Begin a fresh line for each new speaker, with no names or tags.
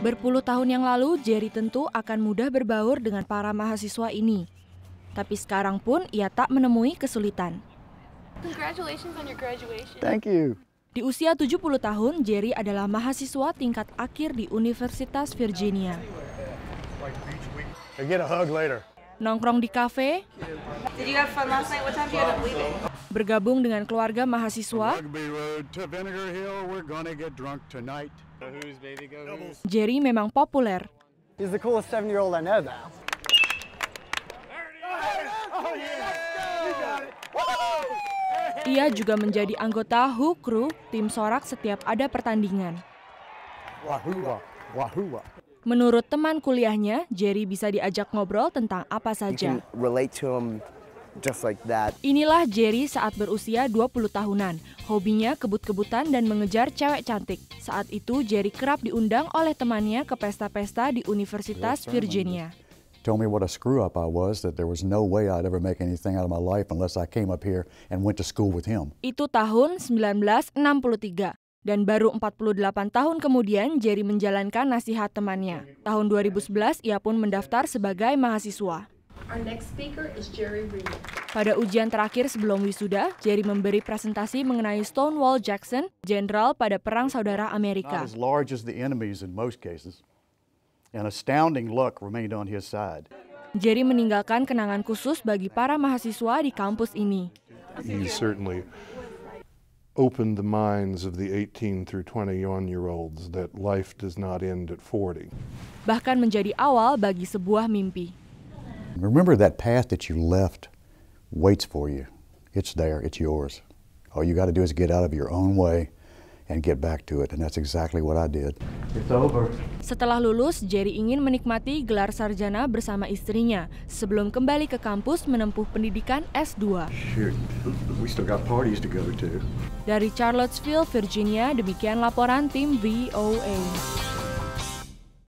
Berpuluh tahun yang lalu, Jerry tentu akan mudah berbaur dengan para mahasiswa ini. Tapi sekarang pun ia tak menemui kesulitan. Congratulations on your graduation. Thank you. Di usia 70 tahun, Jerry adalah mahasiswa tingkat akhir di Universitas Virginia. Nongkrong di kafe. Bergabung dengan keluarga mahasiswa, Jerry memang populer. Ia juga menjadi anggota Who Crew, tim sorak setiap ada pertandingan. Menurut teman kuliahnya, Jerry bisa diajak ngobrol tentang apa saja.
Just like that.
Inilah Jerry saat berusia 20 tahunan. Hobinya kebut-kebutan dan mengejar cewek cantik. Saat itu Jerry kerap diundang oleh temannya ke pesta-pesta di Universitas Virginia.
Told me what a screw up I was that there was no way I'd ever make anything out of my life unless I came up here and went to school with him.
Itu tahun 1963 dan baru 48 tahun kemudian Jerry menjalankan nasihat temannya. Tahun 2011 ia pun mendaftar sebagai mahasiswa. Our next speaker is Jerry Reed. Pada ujian terakhir sebelum wisuda, Jerry memberi presentasi mengenai Stonewall Jackson, jenderal pada Perang Saudara Amerika. Not as
large as the enemies in most cases. An astounding luck remained on his side.
Jerry meninggalkan kenangan khusus bagi para mahasiswa di kampus ini.
He certainly opened the minds of the 18 through 21 year olds that life does not end at 40.
Bahkan menjadi awal bagi sebuah mimpi.
Remember that path that you left waits for you. It's there, it's yours. All you got to do is get out of your own way and get back to it and that's exactly what I did. It's over.
Setelah lulus, Jerry ingin menikmati gelar sarjana bersama istrinya sebelum kembali ke kampus menempuh pendidikan S2.
Shoot. We still got parties to go to.
Dari Charlottesville, Virginia, demikian laporan tim VOA.